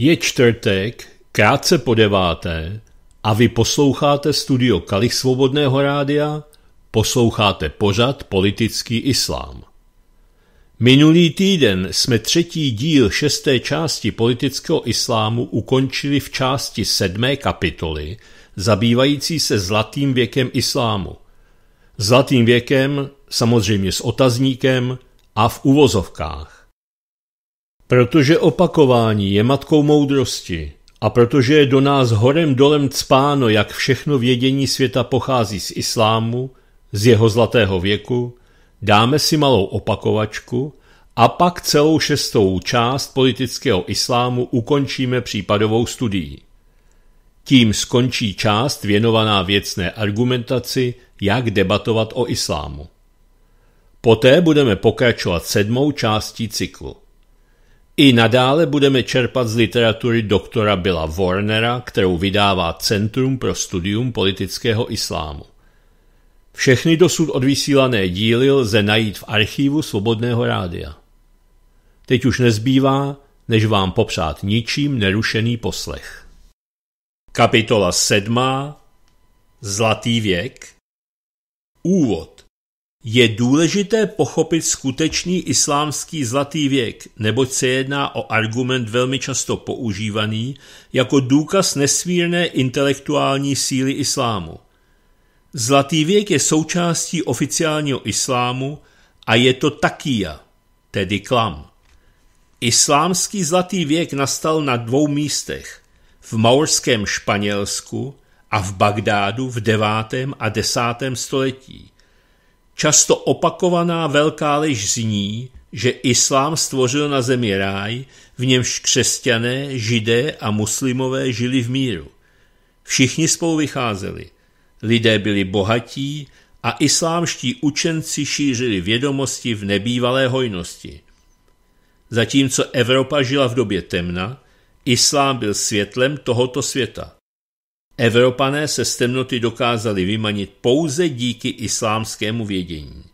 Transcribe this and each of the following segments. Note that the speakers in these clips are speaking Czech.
Je čtvrtek, krátce po deváté, a vy posloucháte studio Kalich Svobodného rádia, posloucháte pořad Politický islám. Minulý týden jsme třetí díl šesté části politického islámu ukončili v části sedmé kapitoly, zabývající se zlatým věkem islámu. Zlatým věkem, samozřejmě s otazníkem a v uvozovkách. Protože opakování je matkou moudrosti a protože je do nás horem dolem cpáno, jak všechno vědění světa pochází z islámu, z jeho zlatého věku, dáme si malou opakovačku a pak celou šestou část politického islámu ukončíme případovou studií. Tím skončí část věnovaná věcné argumentaci, jak debatovat o islámu. Poté budeme pokračovat sedmou částí cyklu. I nadále budeme čerpat z literatury doktora Billa Warnera, kterou vydává Centrum pro studium politického islámu. Všechny dosud odvysílané díly lze najít v archívu Svobodného rádia. Teď už nezbývá, než vám popřát ničím nerušený poslech. Kapitola 7. Zlatý věk Úvod je důležité pochopit skutečný islámský zlatý věk, neboť se jedná o argument velmi často používaný jako důkaz nesmírné intelektuální síly islámu. Zlatý věk je součástí oficiálního islámu a je to takia, tedy klam. Islámský zlatý věk nastal na dvou místech – v maurském Španělsku a v Bagdádu v 9. a 10. století – Často opakovaná velká lež zní, že islám stvořil na zemi ráj, v němž křesťané, židé a muslimové žili v míru. Všichni spolu vycházeli. Lidé byli bohatí a islámští učenci šířili vědomosti v nebývalé hojnosti. Zatímco Evropa žila v době temna, islám byl světlem tohoto světa. Evropané se z temnoty dokázali vymanit pouze díky islámskému vědění.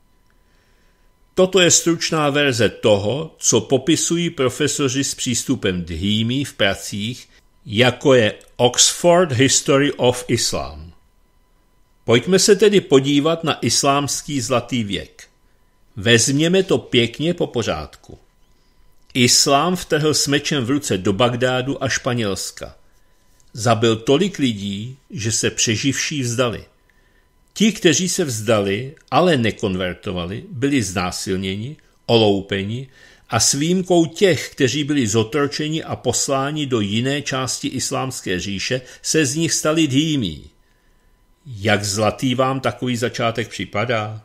Toto je stručná verze toho, co popisují profesoři s přístupem dhýmí v pracích, jako je Oxford History of Islam. Pojďme se tedy podívat na islámský zlatý věk. Vezměme to pěkně po pořádku. Islám vtrhl s mečem v ruce do Bagdádu a Španělska – Zabil tolik lidí, že se přeživší vzdali. Ti, kteří se vzdali, ale nekonvertovali, byli znásilněni, oloupeni a s výjimkou těch, kteří byli zotročeni a posláni do jiné části islámské říše, se z nich stali dýmí. Jak zlatý vám takový začátek připadá?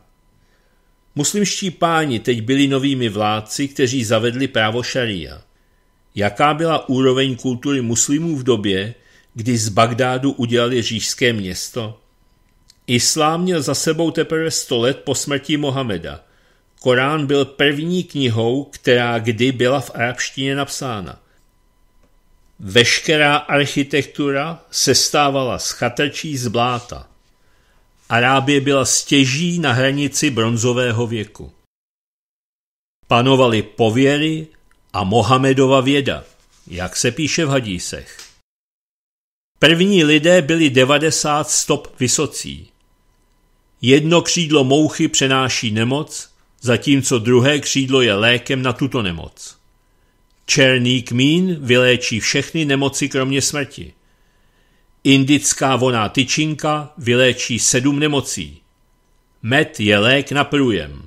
Muslimští páni teď byli novými vládci, kteří zavedli právo šaria. Jaká byla úroveň kultury muslimů v době, kdy z Bagdádu udělal ježíšské město? Islám měl za sebou teprve 100 let po smrti Mohameda. Korán byl první knihou, která kdy byla v arabštině napsána. Veškerá architektura se stávala z chatrčí z bláta. Arábie byla stěží na hranici bronzového věku. Panovaly pověry a Mohamedova věda, jak se píše v hadísech. První lidé byli 90 stop vysocí. Jedno křídlo mouchy přenáší nemoc, zatímco druhé křídlo je lékem na tuto nemoc. Černý kmín vyléčí všechny nemoci kromě smrti. Indická voná tyčinka vyléčí sedm nemocí. Med je lék na průjem.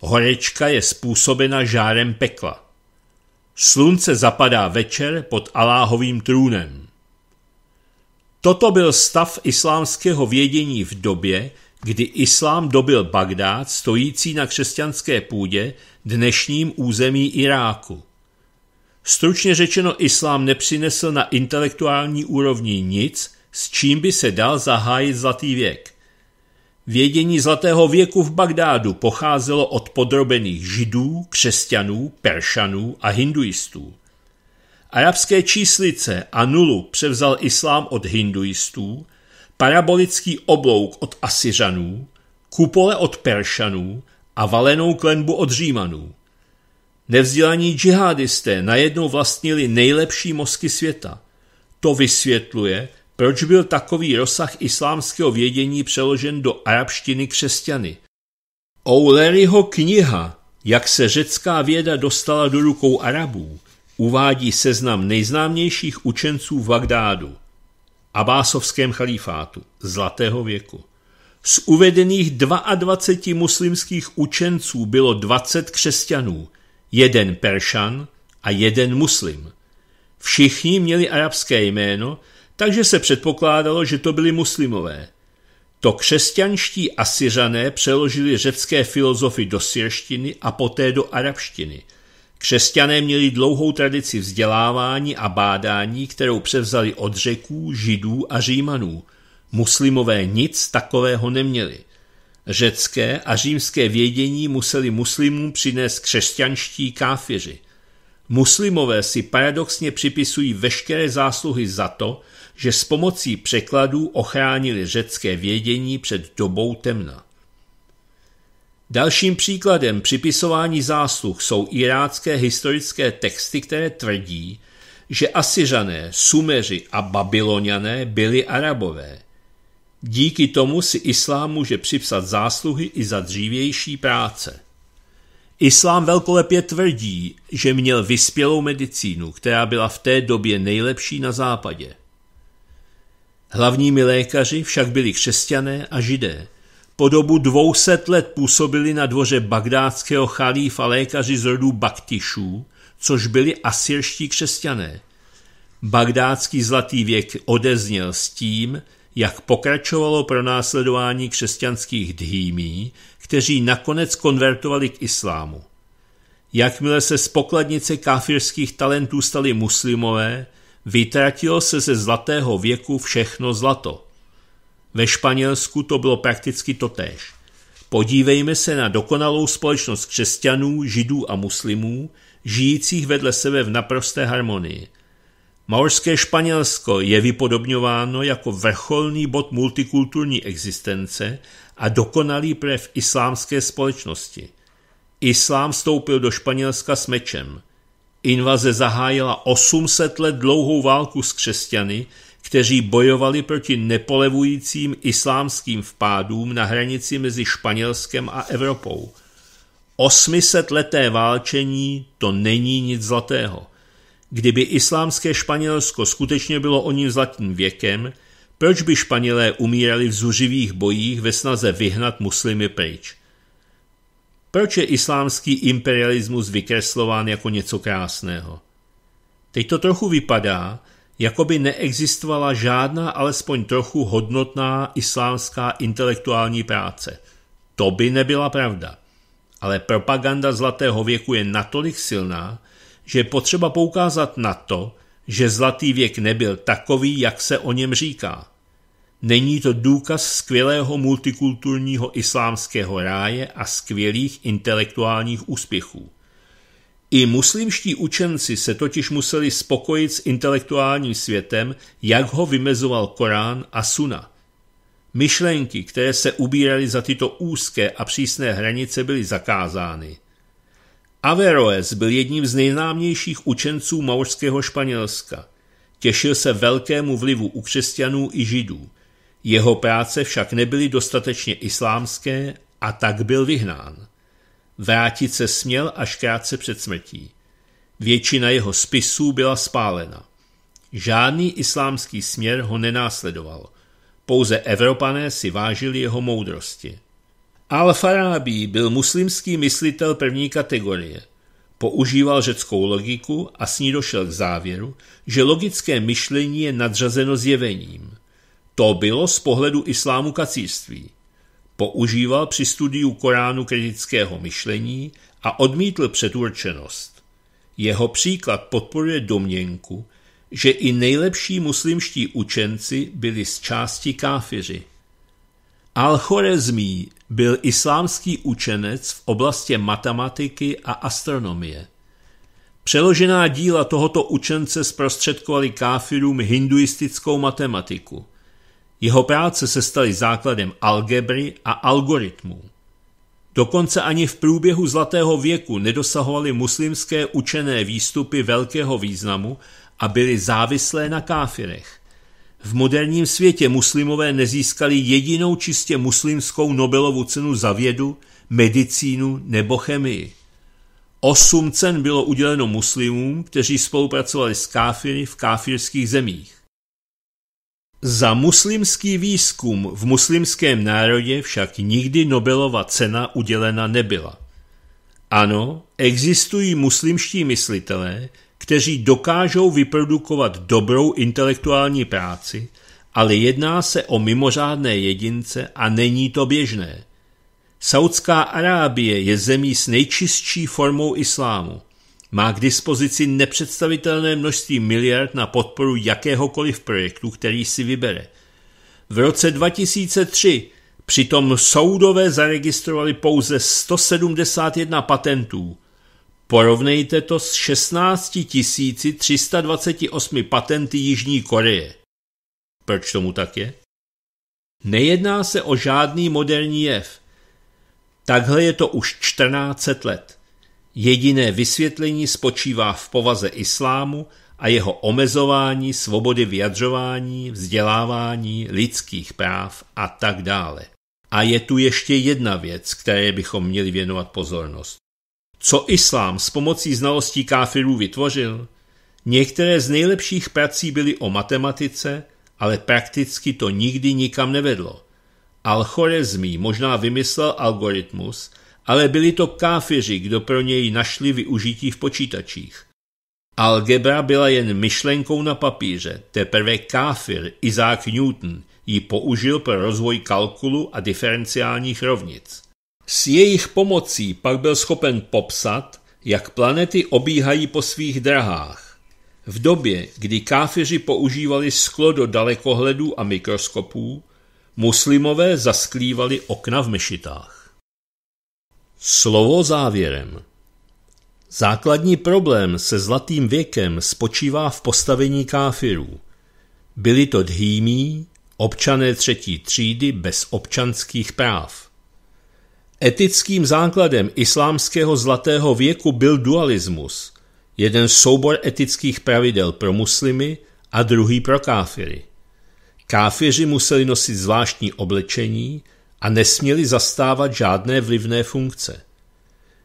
Horečka je způsobena žárem pekla. Slunce zapadá večer pod Aláhovým trůnem. Toto byl stav islámského vědění v době, kdy islám dobil Bagdád stojící na křesťanské půdě dnešním území Iráku. Stručně řečeno, islám nepřinesl na intelektuální úrovni nic, s čím by se dal zahájit zlatý věk. Vědění zlatého věku v Bagdádu pocházelo od podrobených židů, křesťanů, peršanů a hinduistů. Arabské číslice a nulu převzal islám od hinduistů, parabolický oblouk od Asiřanů, kupole od Peršanů a valenou klenbu od Římanů. Nevzdělaní džihadisté najednou vlastnili nejlepší mozky světa. To vysvětluje, proč byl takový rozsah islámského vědění přeložen do arabštiny křesťany. O'Learyho kniha Jak se řecká věda dostala do rukou Arabů uvádí seznam nejznámějších učenců v Bagdádu, abásovském chalífátu, zlatého věku. Z uvedených 22 muslimských učenců bylo 20 křesťanů, jeden peršan a jeden muslim. Všichni měli arabské jméno, takže se předpokládalo, že to byli muslimové. To křesťanští asiřané přeložili řecké filozofy do syrštiny a poté do arabštiny – Křesťané měli dlouhou tradici vzdělávání a bádání, kterou převzali od řeků, židů a římanů. Muslimové nic takového neměli. Řecké a římské vědění museli muslimům přinést křesťanští káfiři. Muslimové si paradoxně připisují veškeré zásluhy za to, že s pomocí překladů ochránili řecké vědění před dobou temna. Dalším příkladem připisování zásluh jsou irácké historické texty, které tvrdí, že Asiřané, Sumeři a Babyloniané byli Arabové. Díky tomu si islám může připsat zásluhy i za dřívější práce. Islám velkolepě tvrdí, že měl vyspělou medicínu, která byla v té době nejlepší na západě. Hlavními lékaři však byli křesťané a židé – po dobu 200 let působili na dvoře bagdátského chalífa lékaři z rodu Baktišů, což byli asyrští křesťané. Bagdátský zlatý věk odezněl s tím, jak pokračovalo pro následování křesťanských dhýmí, kteří nakonec konvertovali k islámu. Jakmile se z pokladnice káfirských talentů stali muslimové, vytratilo se ze zlatého věku všechno zlato – ve Španělsku to bylo prakticky totéž. Podívejme se na dokonalou společnost křesťanů, židů a muslimů, žijících vedle sebe v naprosté harmonii. Maorské Španělsko je vypodobňováno jako vrcholný bod multikulturní existence a dokonalý prev islámské společnosti. Islám vstoupil do Španělska s mečem. Invaze zahájila 800 let dlouhou válku s křesťany, kteří bojovali proti nepolevujícím islámským vpádům na hranici mezi Španělskem a Evropou. 800 leté válčení to není nic zlatého. Kdyby islámské Španělsko skutečně bylo o ním zlatým věkem, proč by Španělé umírali v zuřivých bojích ve snaze vyhnat muslimy pryč? Proč je islámský imperialismus vykreslován jako něco krásného? Teď to trochu vypadá, jako by neexistovala žádná alespoň trochu hodnotná islámská intelektuální práce. To by nebyla pravda. Ale propaganda zlatého věku je natolik silná, že je potřeba poukázat na to, že zlatý věk nebyl takový, jak se o něm říká. Není to důkaz skvělého multikulturního islámského ráje a skvělých intelektuálních úspěchů. I muslimští učenci se totiž museli spokojit s intelektuálním světem, jak ho vymezoval Korán a Suna. Myšlenky, které se ubíraly za tyto úzké a přísné hranice, byly zakázány. Averroes byl jedním z nejznámějších učenců maurského Španělska. Těšil se velkému vlivu u křesťanů i židů. Jeho práce však nebyly dostatečně islámské a tak byl vyhnán. Vrátit se směl až krátce před smrtí. Většina jeho spisů byla spálena. Žádný islámský směr ho nenásledoval. Pouze Evropané si vážili jeho moudrosti. Al-Farabi byl muslimský myslitel první kategorie. Používal řeckou logiku a s ní došel k závěru, že logické myšlení je nadřazeno zjevením. To bylo z pohledu islámu kacířství. Používal při studiu Koránu kritického myšlení a odmítl předurčenost. Jeho příklad podporuje domněnku, že i nejlepší muslimští učenci byli z části káfiři. Al-Chorezmí byl islámský učenec v oblasti matematiky a astronomie. Přeložená díla tohoto učence zprostředkovali káfirům hinduistickou matematiku – jeho práce se staly základem algebry a algoritmů. Dokonce ani v průběhu zlatého věku nedosahovaly muslimské učené výstupy velkého významu a byly závislé na káfirech. V moderním světě muslimové nezískali jedinou čistě muslimskou Nobelovu cenu za vědu, medicínu nebo chemii. Osm cen bylo uděleno muslimům, kteří spolupracovali s káfiry v káfirských zemích. Za muslimský výzkum v muslimském národě však nikdy Nobelova cena udělena nebyla. Ano, existují muslimští myslitelé, kteří dokážou vyprodukovat dobrou intelektuální práci, ale jedná se o mimořádné jedince a není to běžné. Saudská Arábie je zemí s nejčistší formou islámu má k dispozici nepředstavitelné množství miliard na podporu jakéhokoliv projektu, který si vybere. V roce 2003 přitom soudové zaregistrovali pouze 171 patentů. Porovnejte to s 16 328 patenty Jižní Koreje. Proč tomu tak je? Nejedná se o žádný moderní jev. Takhle je to už 14 let. Jediné vysvětlení spočívá v povaze islámu a jeho omezování svobody vyjadřování, vzdělávání, lidských práv a tak dále. A je tu ještě jedna věc, které bychom měli věnovat pozornost. Co islám s pomocí znalostí káfirů vytvořil? Některé z nejlepších prací byly o matematice, ale prakticky to nikdy nikam nevedlo. Alchorezmí možná vymyslel algoritmus, ale byli to káfiři, kdo pro něj našli využití v počítačích. Algebra byla jen myšlenkou na papíře, teprve káfir Isaac Newton ji použil pro rozvoj kalkulu a diferenciálních rovnic. S jejich pomocí pak byl schopen popsat, jak planety obíhají po svých drahách. V době, kdy káfiři používali sklo do dalekohledů a mikroskopů, muslimové zasklívali okna v mešitách. Slovo závěrem. Základní problém se zlatým věkem spočívá v postavení káfirů. Byli to dhýmí, občané třetí třídy bez občanských práv. Etickým základem islámského zlatého věku byl dualismus, jeden soubor etických pravidel pro muslimy a druhý pro káfiry. Káfiři museli nosit zvláštní oblečení, a nesměli zastávat žádné vlivné funkce.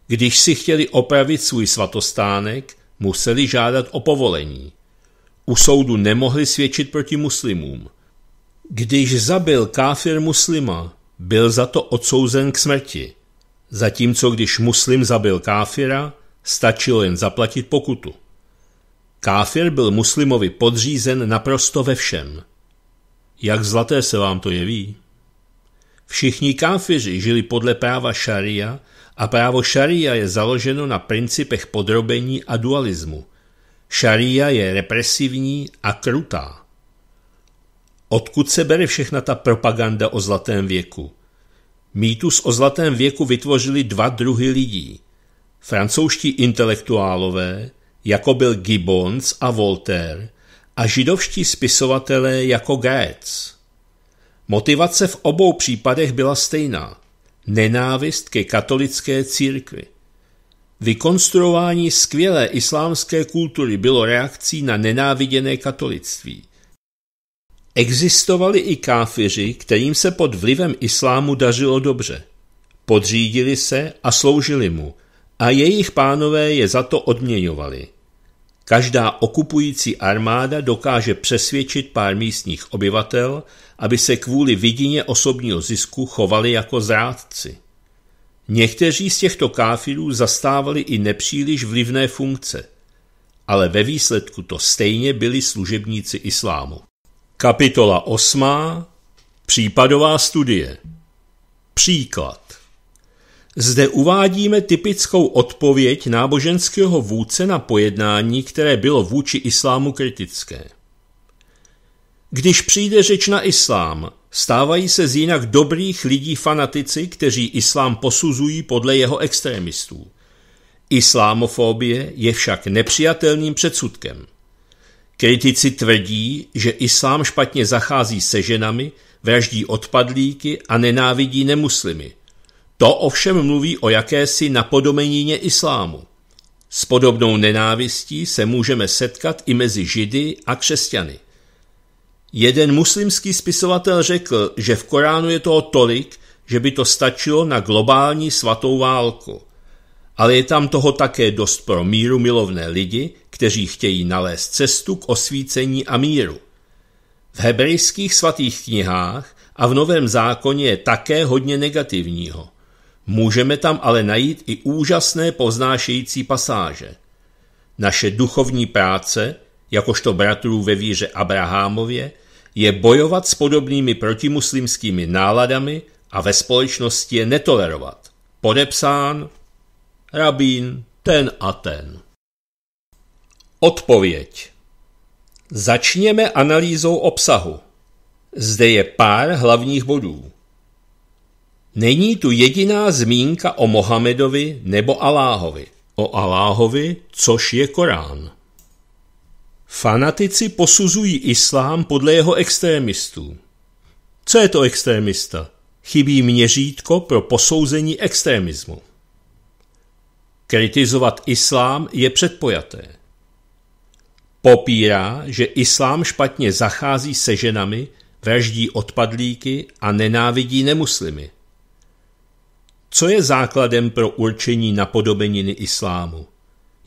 Když si chtěli opravit svůj svatostánek, museli žádat o povolení. U soudu nemohli svědčit proti muslimům. Když zabil káfir muslima, byl za to odsouzen k smrti, zatímco když muslim zabil káfira, stačilo jen zaplatit pokutu. Káfir byl muslimovi podřízen naprosto ve všem. Jak zlaté se vám to jeví? Všichni káfiři žili podle práva šaria a právo šaria je založeno na principech podrobení a dualismu. Šaria je represivní a krutá. Odkud se bere všechna ta propaganda o zlatém věku? Mýtus o zlatém věku vytvořili dva druhy lidí. Francouzští intelektuálové, jako byl Gibbons a Voltaire, a židovští spisovatelé jako Goetz. Motivace v obou případech byla stejná – nenávist ke katolické církvi. Vykonstruování skvělé islámské kultury bylo reakcí na nenáviděné katolictví. Existovali i káfiři, kterým se pod vlivem islámu dařilo dobře. Podřídili se a sloužili mu a jejich pánové je za to odměňovali. Každá okupující armáda dokáže přesvědčit pár místních obyvatel, aby se kvůli vidině osobního zisku chovali jako zrádci. Někteří z těchto káfirů zastávali i nepříliš vlivné funkce, ale ve výsledku to stejně byli služebníci islámu. Kapitola 8. Případová studie Příklad zde uvádíme typickou odpověď náboženského vůdce na pojednání, které bylo vůči islámu kritické. Když přijde řeč na islám, stávají se z jinak dobrých lidí fanatici, kteří islám posuzují podle jeho extremistů. Islámofobie je však nepřijatelným předsudkem. Kritici tvrdí, že islám špatně zachází se ženami, vraždí odpadlíky a nenávidí nemuslimy – to ovšem mluví o jakési napodobenině islámu. S podobnou nenávistí se můžeme setkat i mezi Židy a křesťany. Jeden muslimský spisovatel řekl, že v Koránu je toho tolik, že by to stačilo na globální svatou válku. Ale je tam toho také dost pro míru milovné lidi, kteří chtějí nalézt cestu k osvícení a míru. V hebrejských svatých knihách a v Novém zákoně je také hodně negativního. Můžeme tam ale najít i úžasné poznášející pasáže. Naše duchovní práce, jakožto bratrů ve víře Abrahamově, je bojovat s podobnými protimuslimskými náladami a ve společnosti je netolerovat. Podepsán rabín ten a ten. Odpověď Začněme analýzou obsahu. Zde je pár hlavních bodů. Není tu jediná zmínka o Mohamedovi nebo Aláhovi. O Aláhovi, což je Korán. Fanatici posuzují islám podle jeho extrémistů. Co je to extrémista? Chybí měřítko pro posouzení extrémismu. Kritizovat islám je předpojaté. Popírá, že islám špatně zachází se ženami, vraždí odpadlíky a nenávidí nemuslimy – co je základem pro určení napodobeniny islámu?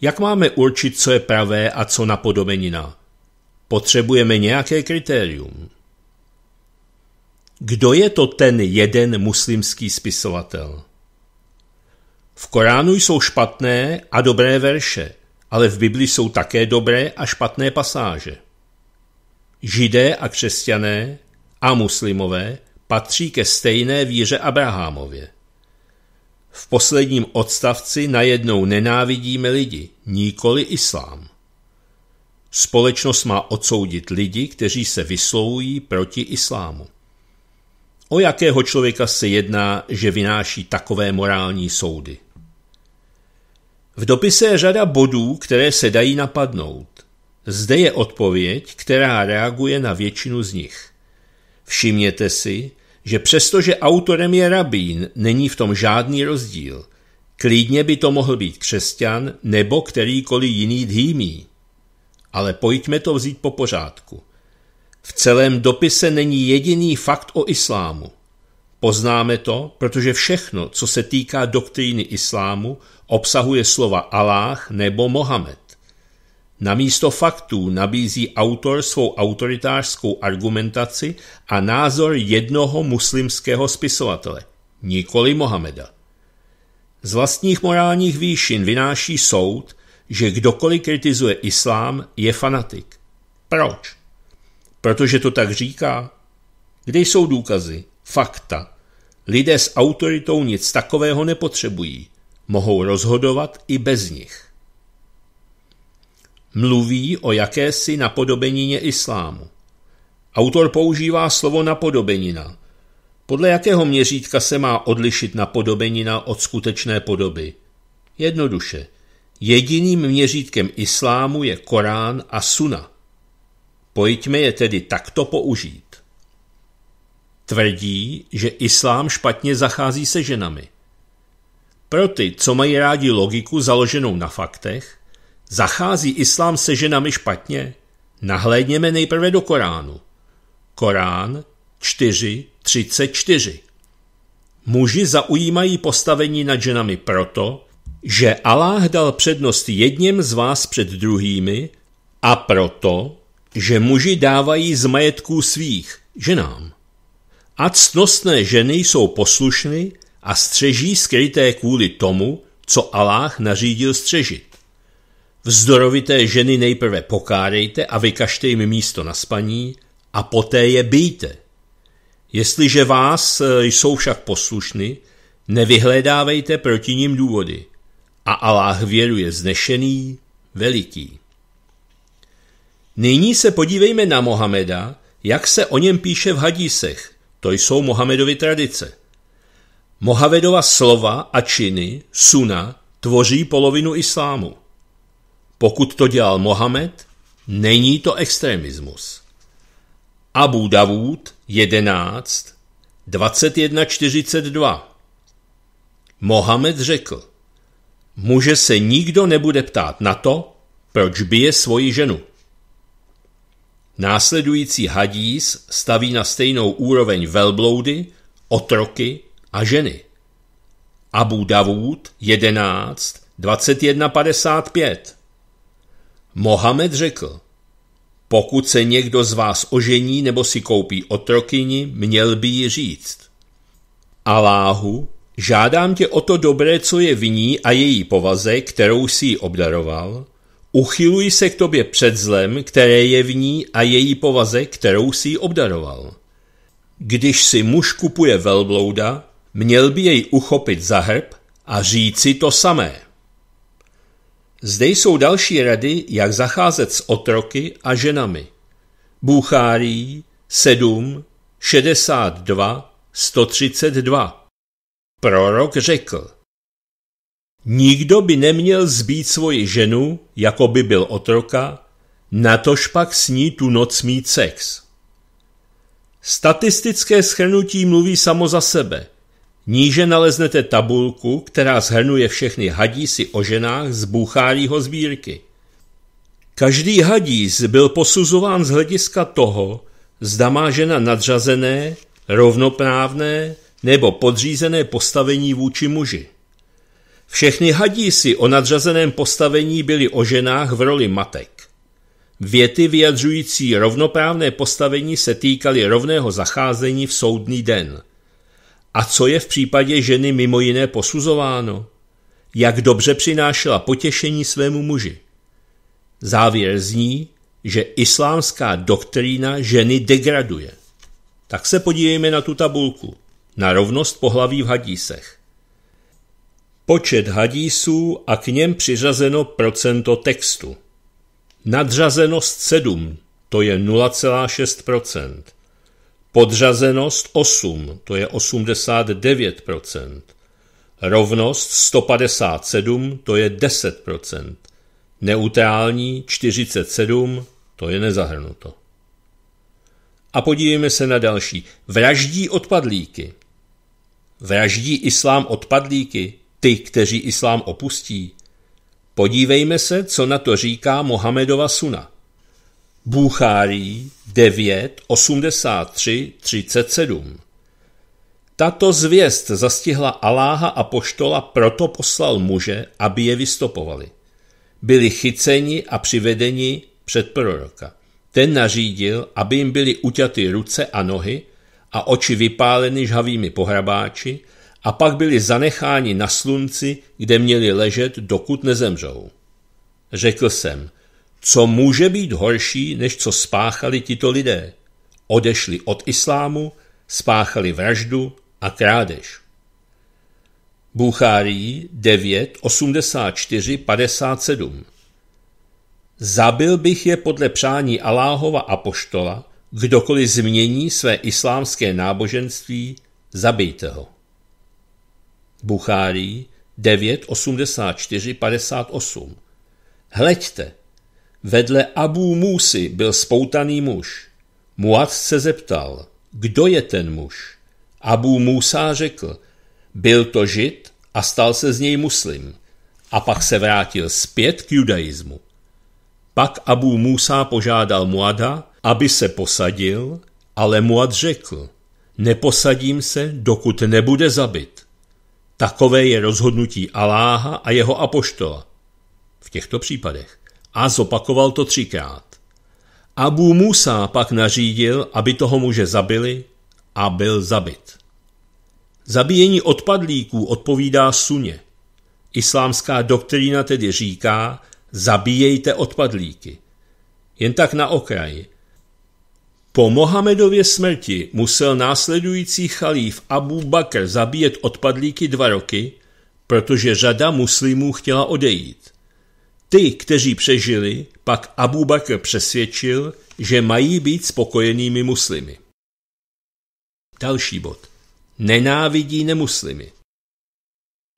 Jak máme určit, co je pravé a co napodobenina? Potřebujeme nějaké kritérium. Kdo je to ten jeden muslimský spisovatel? V Koránu jsou špatné a dobré verše, ale v Biblii jsou také dobré a špatné pasáže. Židé a křesťané a muslimové patří ke stejné víře Abrahamově v posledním odstavci najednou nenávidíme lidi, nikoli islám. Společnost má odsoudit lidi, kteří se vyslovují proti islámu. O jakého člověka se jedná, že vynáší takové morální soudy? V dopise je řada bodů, které se dají napadnout. Zde je odpověď, která reaguje na většinu z nich. Všimněte si, že přestože autorem je rabín, není v tom žádný rozdíl. Klidně by to mohl být křesťan nebo kterýkoliv jiný dhýmí. Ale pojďme to vzít po pořádku. V celém dopise není jediný fakt o islámu. Poznáme to, protože všechno, co se týká doktríny islámu, obsahuje slova aláh nebo Mohamed. Namísto faktů nabízí autor svou autoritářskou argumentaci a názor jednoho muslimského spisovatele, nikoli Mohameda. Z vlastních morálních výšin vynáší soud, že kdokoliv kritizuje islám, je fanatik. Proč? Protože to tak říká. Kde jsou důkazy? Fakta. Lidé s autoritou nic takového nepotřebují. Mohou rozhodovat i bez nich mluví o jakési napodobenině islámu. Autor používá slovo napodobenina. Podle jakého měřítka se má odlišit napodobenina od skutečné podoby? Jednoduše, jediným měřítkem islámu je Korán a Suna. Pojďme je tedy takto použít. Tvrdí, že islám špatně zachází se ženami. Pro ty, co mají rádi logiku založenou na faktech, Zachází islám se ženami špatně? Nahlédněme nejprve do Koránu. Korán 4.34 Muži zaujímají postavení nad ženami proto, že Allah dal přednost jedním z vás před druhými a proto, že muži dávají z majetků svých ženám. A ctnostné ženy jsou poslušny a střeží skryté kvůli tomu, co Allah nařídil střežit. Vzdorovité ženy nejprve pokárejte a vykažte jim místo na spaní a poté je bijte. Jestliže vás e, jsou však poslušny, nevyhledávejte proti nim důvody. A Allah věruje znešený, veliký. Nyní se podívejme na Mohameda, jak se o něm píše v hadísech. To jsou Mohamedovy tradice. Mohamedova slova a činy, suna, tvoří polovinu islámu. Pokud to dělal Mohamed, není to extremismus. Abu Dawud 11, 42 Mohamed řekl, muže se nikdo nebude ptát na to, proč bije svoji ženu. Následující hadís staví na stejnou úroveň velbloudy, otroky a ženy. Abu Dawud 11, 55 Mohamed řekl, pokud se někdo z vás ožení nebo si koupí otrokyni, měl by ji říct. Aláhu, žádám tě o to dobré, co je v ní a její povaze, kterou si ji obdaroval, uchyluj se k tobě před zlem, které je v ní a její povaze, kterou si ji obdaroval. Když si muž kupuje velblouda, měl by jej uchopit za hrb a říci to samé. Zde jsou další rady, jak zacházet s otroky a ženami. Bůchárí 7, 62, 132. Prorok řekl, Nikdo by neměl zbít svoji ženu, jako by byl otroka, natož pak s ní tu noc mít sex. Statistické schrnutí mluví samo za sebe. Níže naleznete tabulku, která zhrnuje všechny hadísy o ženách z Buchárýho sbírky. Každý hadís byl posuzován z hlediska toho, zda má žena nadřazené, rovnoprávné nebo podřízené postavení vůči muži. Všechny hadísy o nadřazeném postavení byly o ženách v roli matek. Věty vyjadřující rovnoprávné postavení se týkaly rovného zacházení v soudný den – a co je v případě ženy mimo jiné posuzováno? Jak dobře přinášela potěšení svému muži? Závěr zní, že islámská doktrína ženy degraduje. Tak se podívejme na tu tabulku. Na rovnost pohlaví v hadísech. Počet hadísů a k něm přiřazeno procento textu. Nadřazenost 7, to je 0,6% podřazenost 8, to je 89%, rovnost 157, to je 10%, neutrální 47, to je nezahrnuto. A podívejme se na další. Vraždí odpadlíky. Vraždí islám odpadlíky, ty, kteří islám opustí. Podívejme se, co na to říká Mohamedova suna. Bůchárí 9, 83, 37. Tato zvěst zastihla Aláha a poštola, proto poslal muže, aby je vystopovali. Byli chyceni a přivedeni před proroka. Ten nařídil, aby jim byly uťaty ruce a nohy a oči vypáleny žhavými pohrabáči a pak byli zanecháni na slunci, kde měli ležet, dokud nezemřou. Řekl jsem, co může být horší, než co spáchali tito lidé? Odešli od islámu, spáchali vraždu a krádež. Buchárí 9, 84, 57 Zabil bych je podle přání Aláhova apoštola, kdokoliv změní své islámské náboženství, zabijte ho. Buchárí 9, 84, 58 Hleďte, Vedle Abu Musy byl spoutaný muž. Muad se zeptal, kdo je ten muž? Abu Musa řekl, byl to žid a stal se z něj muslim. A pak se vrátil zpět k judaismu. Pak Abu Musa požádal Muada, aby se posadil, ale Muad řekl, neposadím se, dokud nebude zabit. Takové je rozhodnutí Aláha a jeho apoštola. V těchto případech a zopakoval to třikrát. Abu Musa pak nařídil, aby toho muže zabili a byl zabit. Zabíjení odpadlíků odpovídá suně. Islámská doktrína tedy říká, zabíjejte odpadlíky. Jen tak na okraji. Po Mohamedově smrti musel následující chalíf Abu Bakr zabíjet odpadlíky dva roky, protože řada muslimů chtěla odejít. Ty, kteří přežili, pak Abu Bakr přesvědčil, že mají být spokojenými muslimy. Další bod. Nenávidí nemuslimy.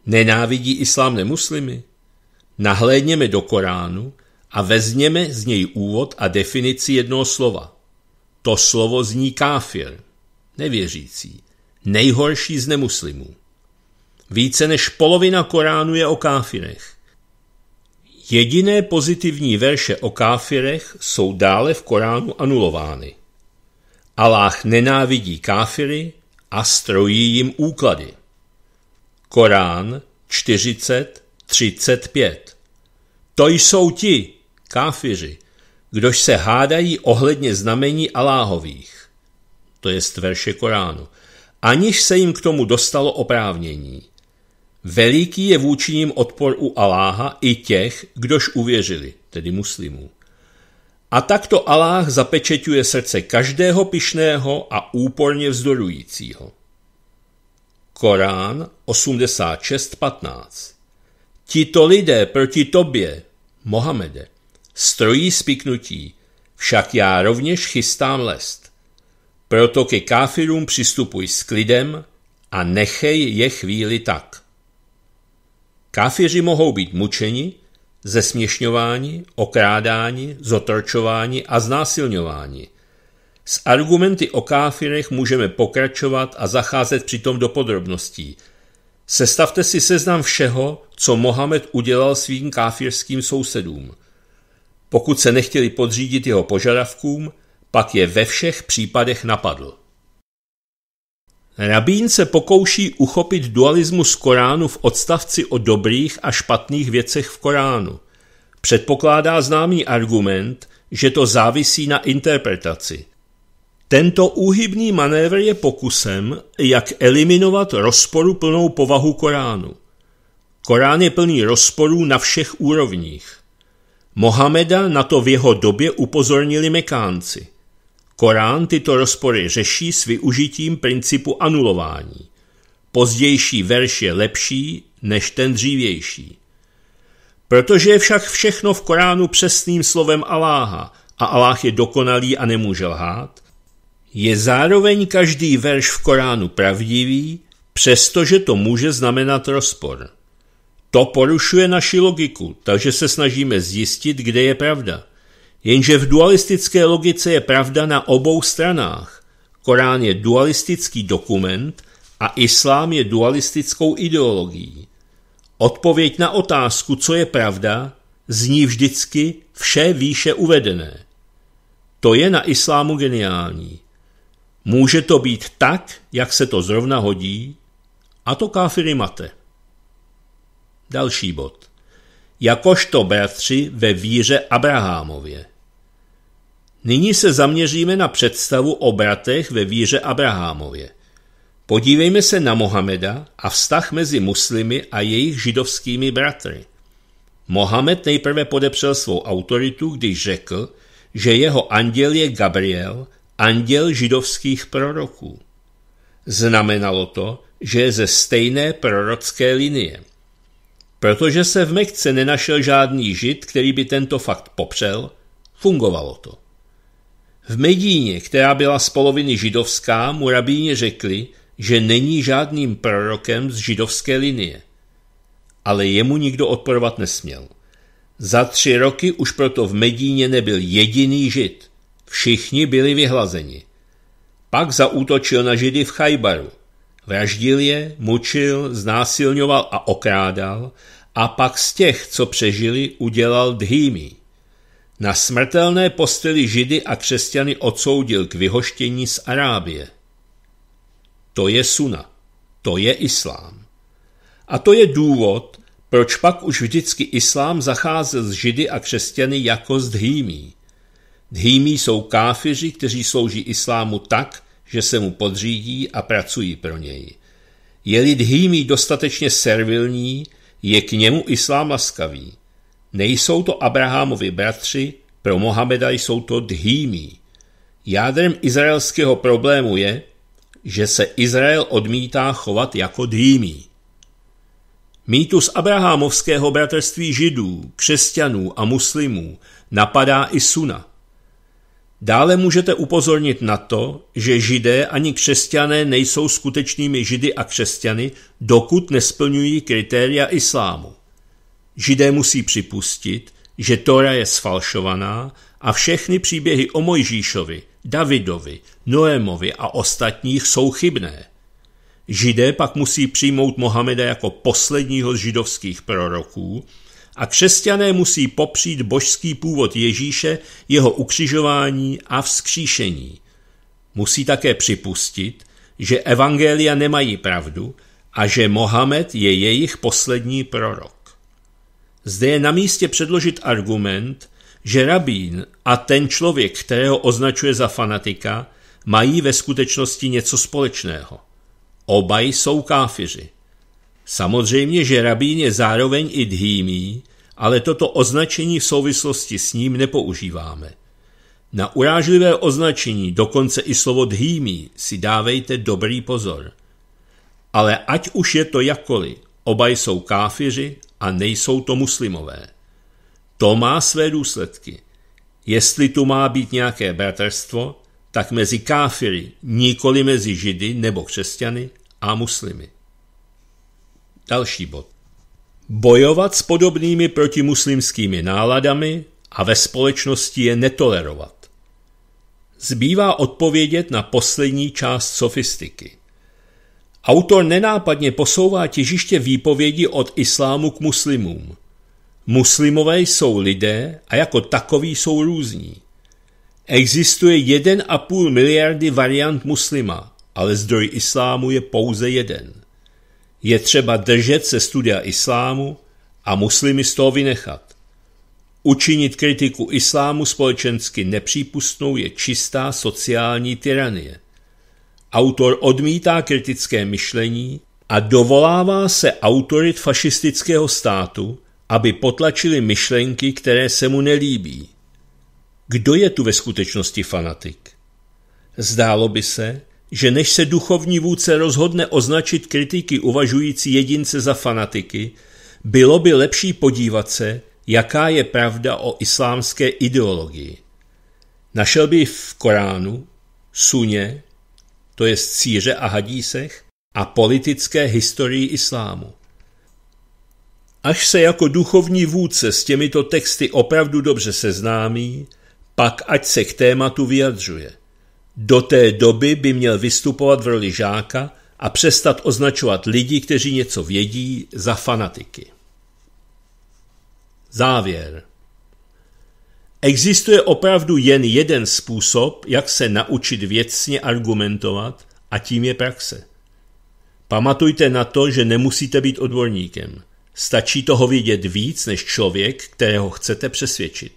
Nenávidí islám nemuslimy? Nahlédněme do Koránu a vezměme z něj úvod a definici jednoho slova. To slovo zní káfir, nevěřící, nejhorší z nemuslimů. Více než polovina Koránu je o káfirech. Jediné pozitivní verše o káfirech jsou dále v Koránu anulovány. Aláh nenávidí káfiry a strojí jim úklady. Korán 40.35 To jsou ti, káfiři, kdož se hádají ohledně znamení Aláhových, to je verše Koránu, aniž se jim k tomu dostalo oprávnění. Veliký je vůči ním odpor u Aláha i těch, kdož uvěřili, tedy muslimů. A takto Aláh zapečeťuje srdce každého pišného a úporně vzdorujícího. Korán 86.15 Tito lidé proti tobě, Mohamede, strojí spiknutí, však já rovněž chystám lest. Proto ke káfirům přistupuj s klidem a nechej je chvíli tak. Káfiři mohou být mučeni, zesměšňováni, okrádáni, zotročováni a znásilňováni. S argumenty o káfirech můžeme pokračovat a zacházet přitom do podrobností. Sestavte si seznam všeho, co Mohamed udělal svým káfirským sousedům. Pokud se nechtěli podřídit jeho požadavkům, pak je ve všech případech napadl. Rabín se pokouší uchopit dualismus Koránu v odstavci o dobrých a špatných věcech v Koránu. Předpokládá známý argument, že to závisí na interpretaci. Tento úhybný manévr je pokusem, jak eliminovat rozporuplnou povahu Koránu. Korán je plný rozporů na všech úrovních. Mohameda na to v jeho době upozornili Mekánci – Korán tyto rozpory řeší s využitím principu anulování. Pozdější verš je lepší než ten dřívější. Protože je však všechno v Koránu přesným slovem Aláha a Aláh je dokonalý a nemůže lhát, je zároveň každý verš v Koránu pravdivý, přestože to může znamenat rozpor. To porušuje naši logiku, takže se snažíme zjistit, kde je pravda – Jenže v dualistické logice je pravda na obou stranách. Korán je dualistický dokument a islám je dualistickou ideologií. Odpověď na otázku, co je pravda, zní vždycky vše výše uvedené. To je na islámu geniální. Může to být tak, jak se to zrovna hodí, a to káfiry mate. Další bod. Jakožto bratři ve víře Abrahamově. Nyní se zaměříme na představu o bratech ve víře Abrahamově. Podívejme se na Mohameda a vztah mezi muslimy a jejich židovskými bratry. Mohamed nejprve podepřel svou autoritu, když řekl, že jeho anděl je Gabriel, anděl židovských proroků. Znamenalo to, že je ze stejné prorocké linie. Protože se v Mekce nenašel žádný žid, který by tento fakt popřel, fungovalo to. V Medíně, která byla z poloviny židovská, mu rabíně řekli, že není žádným prorokem z židovské linie. Ale jemu nikdo odporovat nesměl. Za tři roky už proto v Medíně nebyl jediný žid. Všichni byli vyhlazeni. Pak zaútočil na židy v Chajbaru. Vraždil je, mučil, znásilňoval a okrádal a pak z těch, co přežili, udělal dhýmí. Na smrtelné posteli židy a křesťany odsoudil k vyhoštění z Arábie. To je suna, to je islám. A to je důvod, proč pak už vždycky islám zacházel s židy a křesťany jako s dhýmí. Dhýmí jsou káfiři, kteří slouží islámu tak, že se mu podřídí a pracují pro něj. Je-li dhýmí dostatečně servilní, je k němu islám laskavý – Nejsou to Abrahamovi bratři, pro Mohameda jsou to dhýmí. Jádrem izraelského problému je, že se Izrael odmítá chovat jako dhýmí. Mýtus abrahamovského bratrství židů, křesťanů a muslimů napadá i Suna. Dále můžete upozornit na to, že židé ani křesťané nejsou skutečnými židy a křesťany, dokud nesplňují kritéria islámu. Židé musí připustit, že Tora je sfalšovaná a všechny příběhy o Mojžíšovi, Davidovi, Noémovi a ostatních jsou chybné. Židé pak musí přijmout Mohameda jako posledního z židovských proroků a křesťané musí popřít božský původ Ježíše, jeho ukřižování a vzkříšení. Musí také připustit, že evangelia nemají pravdu a že Mohamed je jejich poslední prorok. Zde je na místě předložit argument, že rabín a ten člověk, kterého označuje za fanatika, mají ve skutečnosti něco společného. Oba jsou káfiři. Samozřejmě, že rabín je zároveň i dhýmí, ale toto označení v souvislosti s ním nepoužíváme. Na urážlivé označení, dokonce i slovo dhýmí, si dávejte dobrý pozor. Ale ať už je to jakkoliv, oba jsou káfiři a nejsou to muslimové. To má své důsledky. Jestli tu má být nějaké bratrstvo, tak mezi káfiry, nikoli mezi židy nebo křesťany a muslimy. Další bod. Bojovat s podobnými protimuslimskými náladami a ve společnosti je netolerovat. Zbývá odpovědět na poslední část sofistiky. Autor nenápadně posouvá těžiště výpovědi od islámu k muslimům. Muslimové jsou lidé a jako takoví jsou různí. Existuje 1,5 miliardy variant muslima, ale zdroj islámu je pouze jeden. Je třeba držet se studia islámu a muslimy z toho vynechat. Učinit kritiku islámu společensky nepřípustnou je čistá sociální tyranie. Autor odmítá kritické myšlení a dovolává se autorit fašistického státu, aby potlačili myšlenky, které se mu nelíbí. Kdo je tu ve skutečnosti fanatik? Zdálo by se, že než se duchovní vůdce rozhodne označit kritiky uvažující jedince za fanatiky, bylo by lepší podívat se, jaká je pravda o islámské ideologii. Našel by v Koránu, Suně to je Cíře a hadísech, a politické historii islámu. Až se jako duchovní vůdce s těmito texty opravdu dobře seznámí, pak ať se k tématu vyjadřuje. Do té doby by měl vystupovat v roli žáka a přestat označovat lidi, kteří něco vědí, za fanatiky. Závěr. Existuje opravdu jen jeden způsob, jak se naučit věcně argumentovat, a tím je praxe. Pamatujte na to, že nemusíte být odborníkem. Stačí toho vidět víc než člověk, kterého chcete přesvědčit.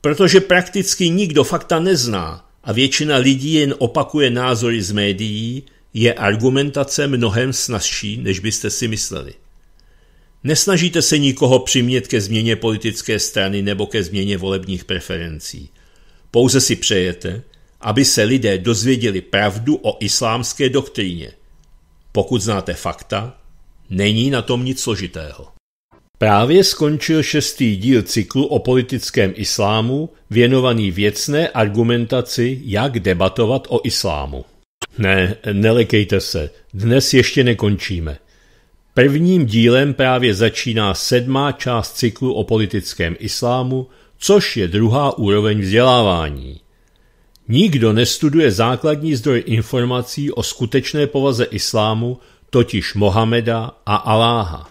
Protože prakticky nikdo fakta nezná a většina lidí jen opakuje názory z médií, je argumentace mnohem snazší, než byste si mysleli. Nesnažíte se nikoho přimět ke změně politické strany nebo ke změně volebních preferencí. Pouze si přejete, aby se lidé dozvěděli pravdu o islámské doktríně. Pokud znáte fakta, není na tom nic složitého. Právě skončil šestý díl cyklu o politickém islámu, věnovaný věcné argumentaci, jak debatovat o islámu. Ne, nelekejte se, dnes ještě nekončíme. Prvním dílem právě začíná sedmá část cyklu o politickém islámu, což je druhá úroveň vzdělávání. Nikdo nestuduje základní zdroj informací o skutečné povaze islámu, totiž Mohameda a Aláha.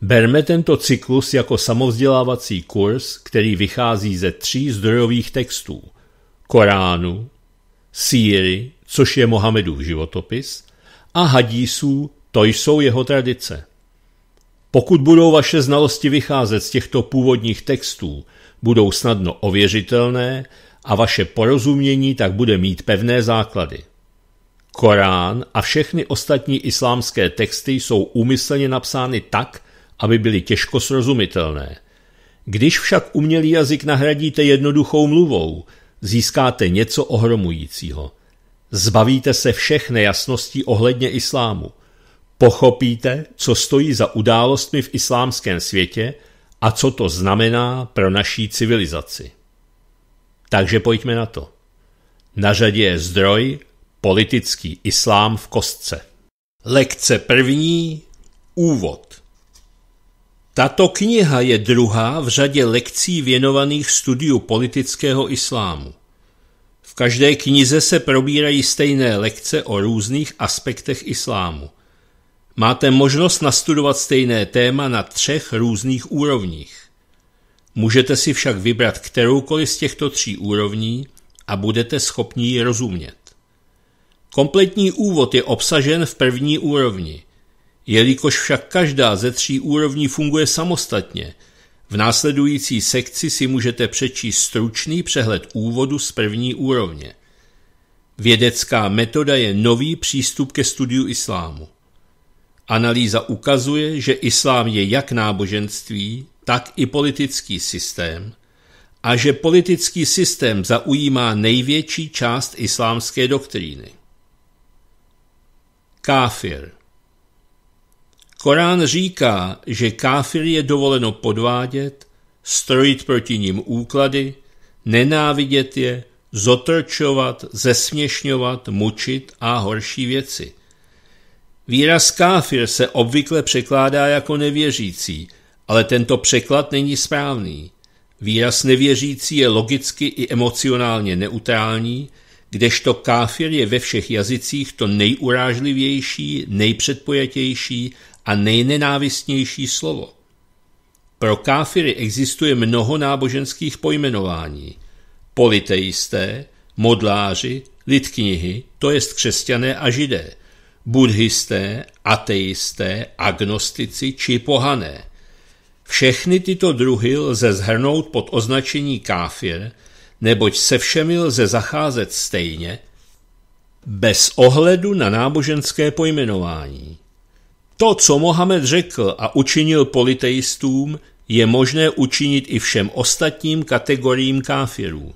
Berme tento cyklus jako samovzdělávací kurz, který vychází ze tří zdrojových textů. Koránu, Síry, což je Mohamedův životopis, a hadísů, to jsou jeho tradice. Pokud budou vaše znalosti vycházet z těchto původních textů, budou snadno ověřitelné a vaše porozumění tak bude mít pevné základy. Korán a všechny ostatní islámské texty jsou úmyslně napsány tak, aby byly těžko srozumitelné. Když však umělý jazyk nahradíte jednoduchou mluvou, získáte něco ohromujícího. Zbavíte se všech nejasností ohledně islámu pochopíte, co stojí za událostmi v islámském světě a co to znamená pro naší civilizaci. Takže pojďme na to. Na řadě je zdroj Politický islám v kostce. Lekce první Úvod Tato kniha je druhá v řadě lekcí věnovaných studiu politického islámu. V každé knize se probírají stejné lekce o různých aspektech islámu – Máte možnost nastudovat stejné téma na třech různých úrovních. Můžete si však vybrat kteroukoliv z těchto tří úrovní a budete schopni ji rozumět. Kompletní úvod je obsažen v první úrovni. Jelikož však každá ze tří úrovní funguje samostatně, v následující sekci si můžete přečíst stručný přehled úvodu z první úrovně. Vědecká metoda je nový přístup ke studiu islámu. Analýza ukazuje, že islám je jak náboženství, tak i politický systém a že politický systém zaujímá největší část islámské doktríny. Káfir Korán říká, že káfir je dovoleno podvádět, strojit proti ním úklady, nenávidět je, zotrčovat, zesměšňovat, mučit a horší věci – Výraz káfir se obvykle překládá jako nevěřící, ale tento překlad není správný. Výraz nevěřící je logicky i emocionálně neutrální, kdežto káfir je ve všech jazycích to nejurážlivější, nejpředpojatější a nejnenávistnější slovo. Pro káfiry existuje mnoho náboženských pojmenování. Politeisté, modláři, lid knihy, to jest křesťané a židé – buddhisté, ateisté, agnostici či pohané. Všechny tyto druhy lze zhrnout pod označení káfir, neboť se všemi lze zacházet stejně, bez ohledu na náboženské pojmenování. To, co Mohamed řekl a učinil politeistům, je možné učinit i všem ostatním kategoriím káfirů.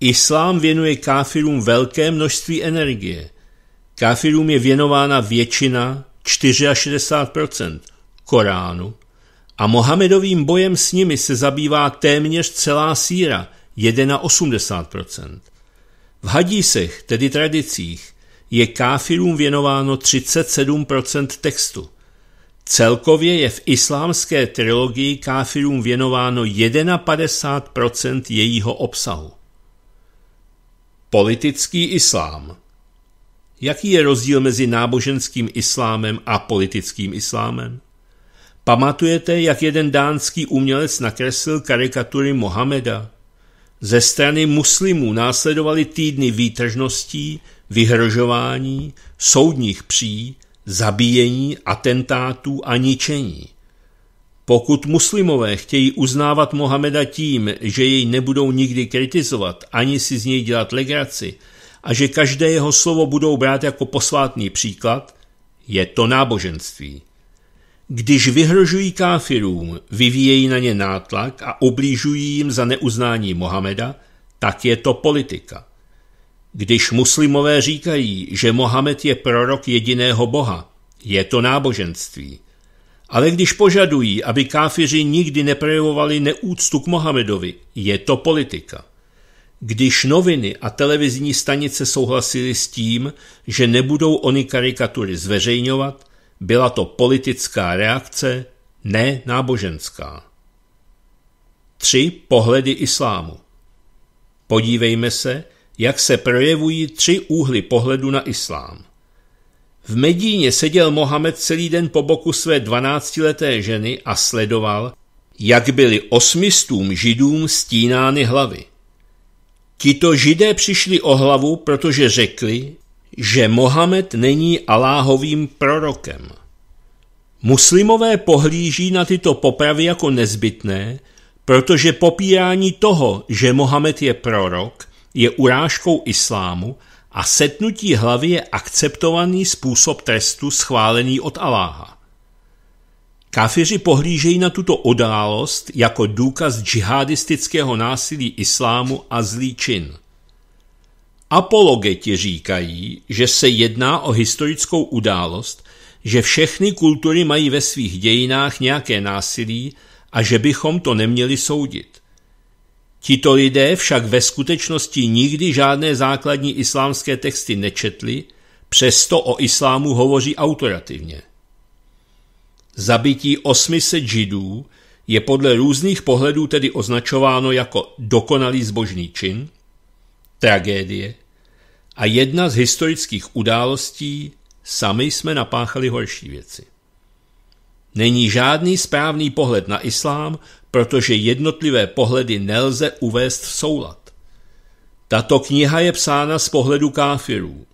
Islám věnuje káfirům velké množství energie – Káfirům je věnována většina, 64%, Koránu a Mohamedovým bojem s nimi se zabývá téměř celá síra, 81%. V hadísech, tedy tradicích, je káfirům věnováno 37% textu. Celkově je v islámské trilogii káfirům věnováno 51% jejího obsahu. Politický islám Jaký je rozdíl mezi náboženským islámem a politickým islámem? Pamatujete, jak jeden dánský umělec nakreslil karikatury Mohameda? Ze strany muslimů následovaly týdny výtržností, vyhrožování, soudních pří, zabíjení, atentátů a ničení. Pokud muslimové chtějí uznávat Mohameda tím, že jej nebudou nikdy kritizovat ani si z něj dělat legraci, a že každé jeho slovo budou brát jako posvátný příklad, je to náboženství. Když vyhrožují káfirům, vyvíjejí na ně nátlak a oblížují jim za neuznání Mohameda, tak je to politika. Když muslimové říkají, že Mohamed je prorok jediného boha, je to náboženství. Ale když požadují, aby káfiři nikdy neprojevovali neúctu k Mohamedovi, je to politika. Když noviny a televizní stanice souhlasily s tím, že nebudou oni karikatury zveřejňovat, byla to politická reakce, ne náboženská. Tři pohledy islámu. Podívejme se, jak se projevují tři úhly pohledu na islám. V Medíně seděl Mohamed celý den po boku své dvanáctileté ženy a sledoval, jak byly osmistům židům stínány hlavy. Tito židé přišli o hlavu, protože řekli, že Mohamed není Aláhovým prorokem. Muslimové pohlíží na tyto popravy jako nezbytné, protože popírání toho, že Mohamed je prorok, je urážkou islámu a setnutí hlavy je akceptovaný způsob trestu schválený od Aláha. Káfiři pohlížejí na tuto událost jako důkaz džihadistického násilí islámu a zlý čin. Apologeti říkají, že se jedná o historickou událost, že všechny kultury mají ve svých dějinách nějaké násilí a že bychom to neměli soudit. Tito lidé však ve skutečnosti nikdy žádné základní islámské texty nečetli, přesto o islámu hovoří autorativně. Zabití 800 židů je podle různých pohledů tedy označováno jako dokonalý zbožný čin, tragédie a jedna z historických událostí, sami jsme napáchali horší věci. Není žádný správný pohled na islám, protože jednotlivé pohledy nelze uvést v soulad. Tato kniha je psána z pohledu káfirů.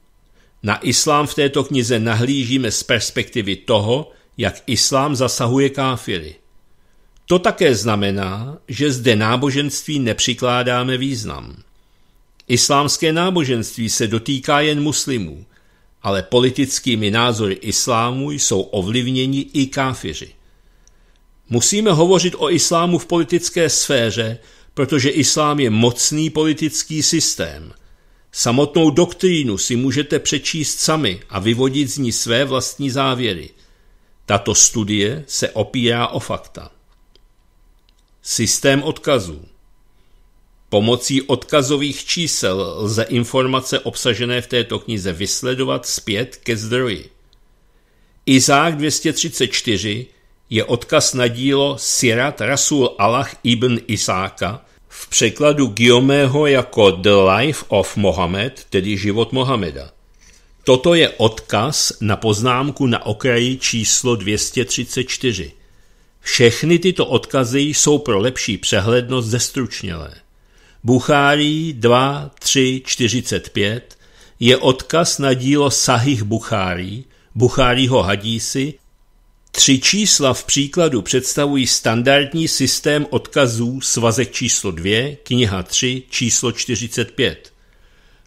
Na islám v této knize nahlížíme z perspektivy toho, jak islám zasahuje káfiry. To také znamená, že zde náboženství nepřikládáme význam. Islámské náboženství se dotýká jen muslimů, ale politickými názory islámu jsou ovlivněni i káfiři. Musíme hovořit o islámu v politické sféře, protože islám je mocný politický systém. Samotnou doktrínu si můžete přečíst sami a vyvodit z ní své vlastní závěry – tato studie se opírá o fakta. Systém odkazů. Pomocí odkazových čísel lze informace obsažené v této knize vysledovat zpět ke zdroji. Izák 234 je odkaz na dílo Sirat Rasul Allah ibn Isáka v překladu Giomého jako The Life of Mohammed, tedy život Mohameda. Toto je odkaz na poznámku na okraji číslo 234. Všechny tyto odkazy jsou pro lepší přehlednost zestručnělé. Buchárí 2, 3, 45 je odkaz na dílo Sahih Buchárí, Buchárího hadísy. Tři čísla v příkladu představují standardní systém odkazů svazek číslo 2, kniha 3, číslo 45.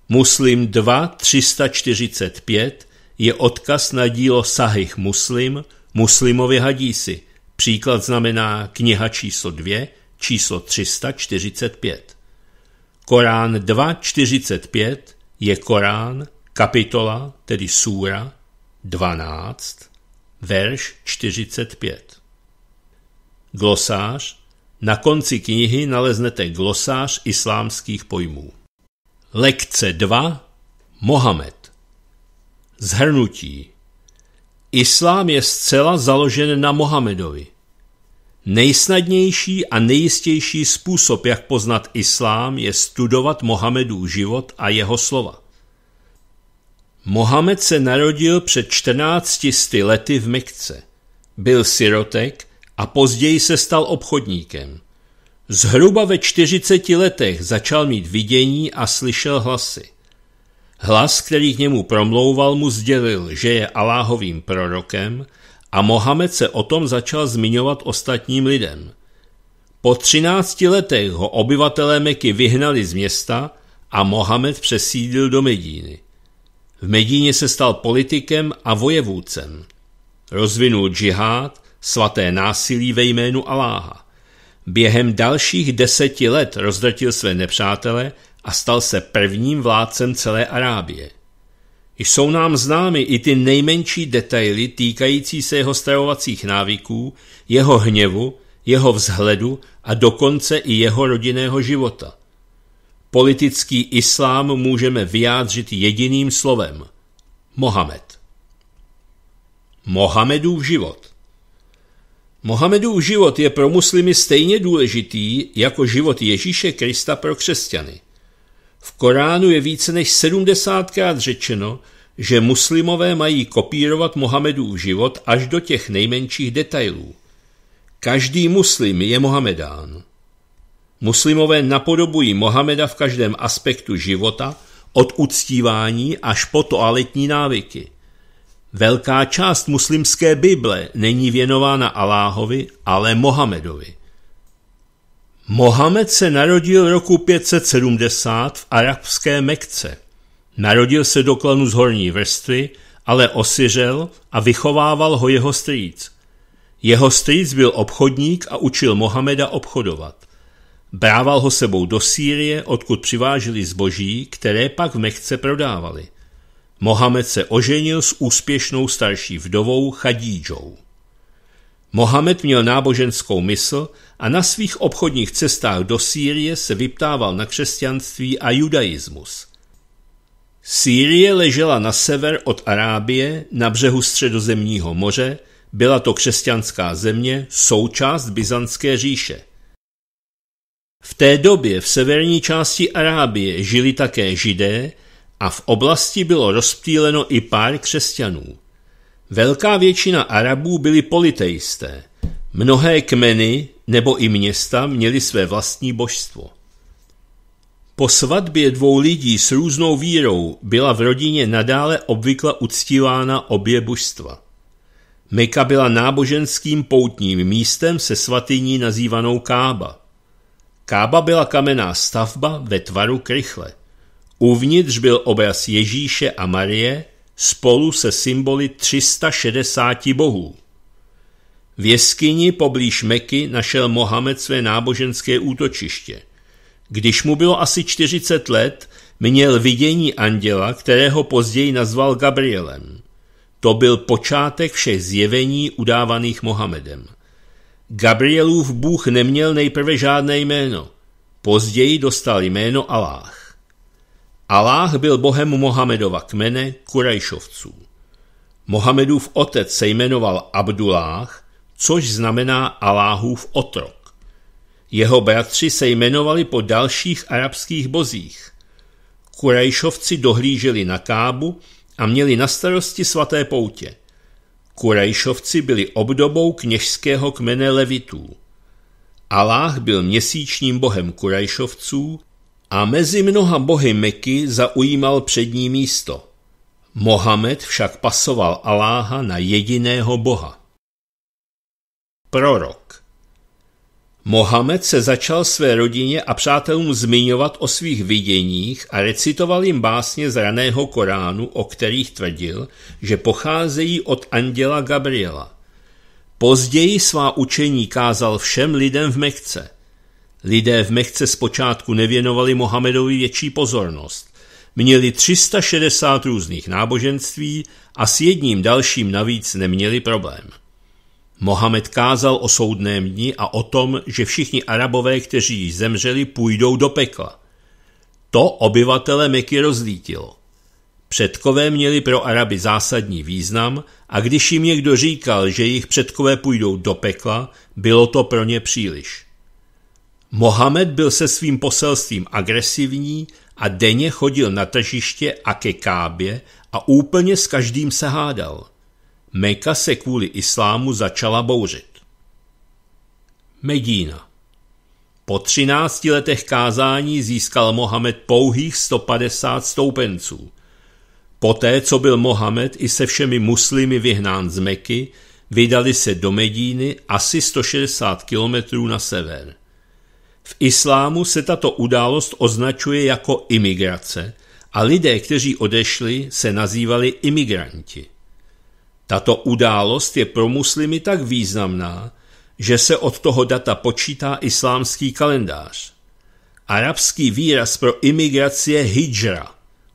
Muslim 2 345 je odkaz na dílo Sahih Muslim, Muslimovi hadísi. Příklad znamená kniha číslo 2, číslo 345. Korán 2 45 je Korán, kapitola, tedy súra, 12, verš 45. Glosář. Na konci knihy naleznete glosář islámských pojmů. Lekce 2 Mohamed Zhrnutí Islám je zcela založen na Mohamedovi. Nejsnadnější a nejistější způsob, jak poznat islám, je studovat Mohamedův život a jeho slova. Mohamed se narodil před 14 lety v Mekce. Byl sirotek a později se stal obchodníkem. Zhruba ve 40 letech začal mít vidění a slyšel hlasy. Hlas, který k němu promlouval, mu sdělil, že je Aláhovým prorokem a Mohamed se o tom začal zmiňovat ostatním lidem. Po 13 letech ho obyvatelé Meky vyhnali z města a Mohamed přesídlil do Medíny. V Medíně se stal politikem a vojevůdcem. Rozvinul džihád, svaté násilí ve jménu Aláha. Během dalších deseti let rozdrtil své nepřátele a stal se prvním vládcem celé Arábie. Jsou nám známy i ty nejmenší detaily týkající se jeho stravovacích návyků, jeho hněvu, jeho vzhledu a dokonce i jeho rodinného života. Politický islám můžeme vyjádřit jediným slovem – Mohamed. Mohamedův život Mohamedův život je pro muslimy stejně důležitý jako život Ježíše Krista pro křesťany. V Koránu je více než 70krát řečeno, že muslimové mají kopírovat Mohamedův život až do těch nejmenších detailů. Každý muslim je Mohamedán. Muslimové napodobují Mohameda v každém aspektu života, od uctívání až po toaletní návyky. Velká část muslimské Bible není věnována Aláhovi, ale Mohamedovi. Mohamed se narodil roku 570 v arabské Mekce. Narodil se do klanu z horní vrstvy, ale osiřel a vychovával ho jeho strýc. Jeho strýc byl obchodník a učil Mohameda obchodovat. Brával ho sebou do Sýrie, odkud přiváželi zboží, které pak v Mekce prodávali. Mohamed se oženil s úspěšnou starší vdovou Chadížou. Mohamed měl náboženskou mysl a na svých obchodních cestách do Sýrie se vyptával na křesťanství a judaismus. Sýrie ležela na sever od Arábie, na břehu středozemního moře, byla to křesťanská země, součást Byzantské říše. V té době v severní části Arábie žili také židé, a v oblasti bylo rozptýleno i pár křesťanů. Velká většina Arabů byli politeisté. Mnohé kmeny nebo i města měly své vlastní božstvo. Po svatbě dvou lidí s různou vírou byla v rodině nadále obvykle uctívána obě božstva. Meka byla náboženským poutním místem se svatyní nazývanou Kába. Kába byla kamenná stavba ve tvaru krychle – Uvnitř byl obraz Ježíše a Marie spolu se symboly 360 bohů. V jeskyni poblíž Meky našel Mohamed své náboženské útočiště. Když mu bylo asi 40 let, měl vidění anděla, kterého později nazval Gabrielem. To byl počátek všech zjevení udávaných Mohamedem. Gabrielův Bůh neměl nejprve žádné jméno. Později dostal jméno Aláh. Aláh byl bohem Mohamedova kmene Kurajšovců. Mohamedův otec se jmenoval Abduláh, což znamená Aláhův otrok. Jeho bratři se jmenovali po dalších arabských bozích. Kurajšovci dohlíželi na Kábu a měli na starosti svaté poutě. Kurajšovci byli obdobou kněžského kmene Levitů. Aláh byl měsíčním bohem Kurajšovců a mezi mnoha bohy Meky zaujímal přední místo. Mohamed však pasoval Aláha na jediného boha. Prorok Mohamed se začal své rodině a přátelům zmiňovat o svých viděních a recitoval jim básně z raného Koránu, o kterých tvrdil, že pocházejí od anděla Gabriela. Později svá učení kázal všem lidem v Mekce – Lidé v Mechce zpočátku nevěnovali Mohamedovi větší pozornost. Měli 360 různých náboženství a s jedním dalším navíc neměli problém. Mohamed kázal o soudném dni a o tom, že všichni arabové, kteří již zemřeli, půjdou do pekla. To obyvatele Meky rozlítilo. Předkové měli pro Araby zásadní význam a když jim někdo říkal, že jejich předkové půjdou do pekla, bylo to pro ně příliš. Mohamed byl se svým poselstvím agresivní a denně chodil na tržiště a ke kábě a úplně s každým se hádal. Meka se kvůli islámu začala bouřit. Medína Po třinácti letech kázání získal Mohamed pouhých 150 stoupenců. Poté, co byl Mohamed i se všemi muslimy vyhnán z Meky, vydali se do Medíny asi 160 kilometrů na sever. V islámu se tato událost označuje jako imigrace a lidé, kteří odešli, se nazývali imigranti. Tato událost je pro muslimy tak významná, že se od toho data počítá islámský kalendář. Arabský výraz pro imigraci je hijra.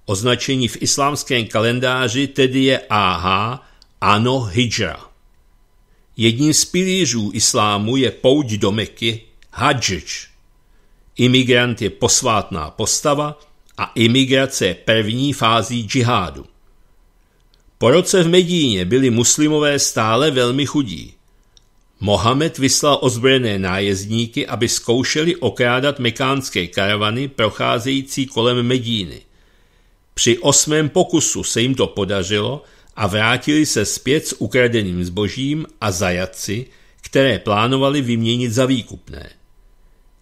Označení v islámském kalendáři tedy je AH, ano hijra. Jedním z pilířů islámu je pouť do Meky, hadžič, Imigrant je posvátná postava a imigrace je první fází džihádu. Po roce v Medíně byli muslimové stále velmi chudí. Mohamed vyslal ozbrojené nájezdníky, aby zkoušeli okrádat mekánské karavany procházející kolem Medíny. Při osmém pokusu se jim to podařilo a vrátili se zpět s ukradeným zbožím a zajatci, které plánovali vyměnit za výkupné.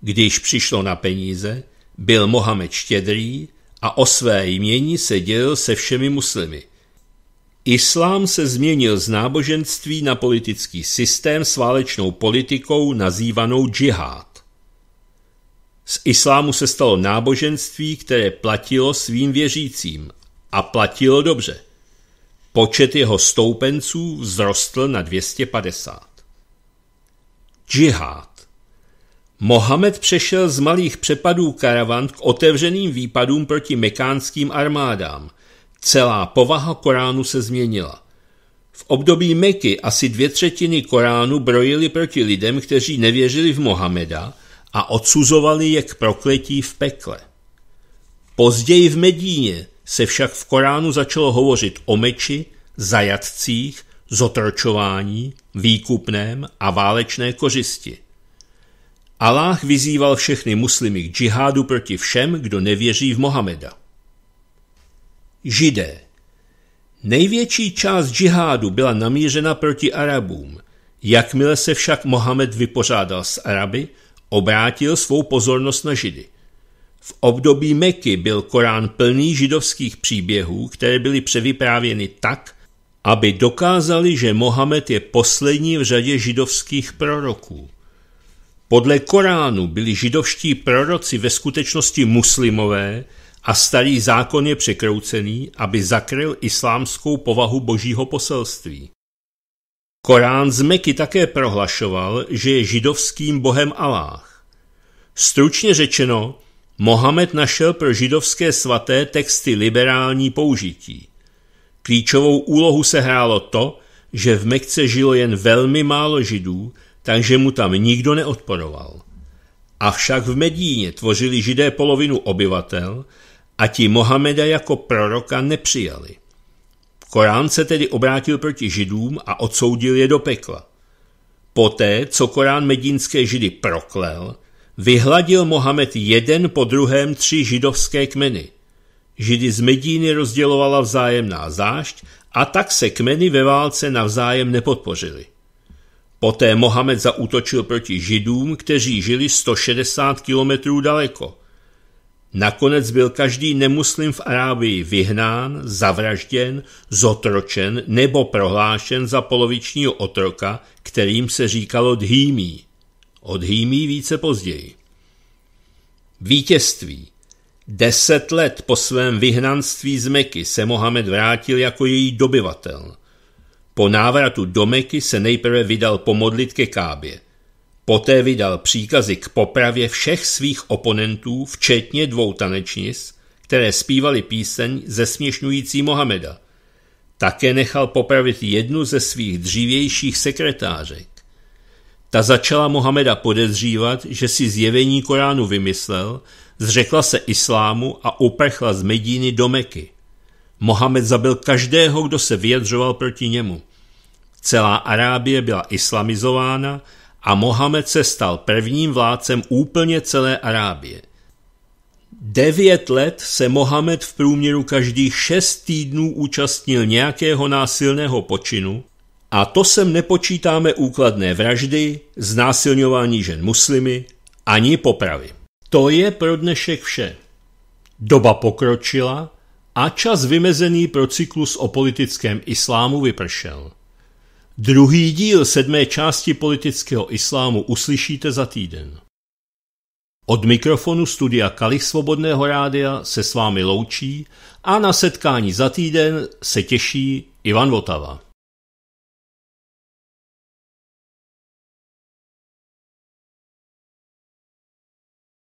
Když přišlo na peníze, byl Mohamed štědrý a o své jmění se dělil se všemi muslimy. Islám se změnil z náboženství na politický systém s válečnou politikou nazývanou džihád. Z islámu se stalo náboženství, které platilo svým věřícím a platilo dobře. Počet jeho stoupenců vzrostl na 250. Džihád Mohamed přešel z malých přepadů karavan k otevřeným výpadům proti mekánským armádám. Celá povaha Koránu se změnila. V období Meky asi dvě třetiny Koránu brojili proti lidem, kteří nevěřili v Mohameda a odsuzovali je k prokletí v pekle. Později v Medíně se však v Koránu začalo hovořit o meči, zajatcích, zotročování, výkupném a válečné kořisti. Aláh vyzýval všechny muslimy k džihádu proti všem, kdo nevěří v Mohameda. Židé Největší část džihádu byla namířena proti Arabům. Jakmile se však Mohamed vypořádal s Araby, obrátil svou pozornost na Židy. V období Meky byl Korán plný židovských příběhů, které byly převyprávěny tak, aby dokázali, že Mohamed je poslední v řadě židovských proroků. Podle Koránu byli židovští proroci ve skutečnosti muslimové a starý zákon je překroucený, aby zakryl islámskou povahu božího poselství. Korán z Meky také prohlašoval, že je židovským bohem Aláh. Stručně řečeno, Mohamed našel pro židovské svaté texty liberální použití. Klíčovou úlohu se hrálo to, že v Mekce žilo jen velmi málo židů, takže mu tam nikdo neodporoval. Avšak v Medíně tvořili židé polovinu obyvatel a ti Mohameda jako proroka nepřijali. Korán se tedy obrátil proti židům a odsoudil je do pekla. Poté, co Korán medínské židy proklel, vyhladil Mohamed jeden po druhém tři židovské kmeny. Židy z Medíny rozdělovala vzájemná zášť a tak se kmeny ve válce navzájem nepodpořili. Poté Mohamed zaútočil proti židům, kteří žili 160 kilometrů daleko. Nakonec byl každý nemuslim v Arábii vyhnán, zavražděn, zotročen nebo prohlášen za polovičního otroka, kterým se říkalo dhýmí. Odhýmí více později. Vítězství Deset let po svém vyhnanství z Meky se Mohamed vrátil jako její dobyvatel – po návratu do Meky se nejprve vydal pomodlit ke Kábě. Poté vydal příkazy k popravě všech svých oponentů, včetně dvou tanečnic, které zpívali píseň zesměšňující Mohameda. Také nechal popravit jednu ze svých dřívějších sekretářek. Ta začala Mohameda podezřívat, že si zjevení Koránu vymyslel, zřekla se islámu a uprchla z Medíny do Meky. Mohamed zabil každého, kdo se vyjadřoval proti němu. Celá Arábie byla islamizována a Mohamed se stal prvním vládcem úplně celé Arábie. Devět let se Mohamed v průměru každých šest týdnů účastnil nějakého násilného počinu, a to sem nepočítáme úkladné vraždy, znásilňování žen muslimy ani popravy. To je pro dnešek vše. Doba pokročila a čas vymezený pro cyklus o politickém islámu vypršel. Druhý díl sedmé části politického islámu uslyšíte za týden. Od mikrofonu studia Kalich Svobodného rádia se s vámi loučí a na setkání za týden se těší Ivan Votava.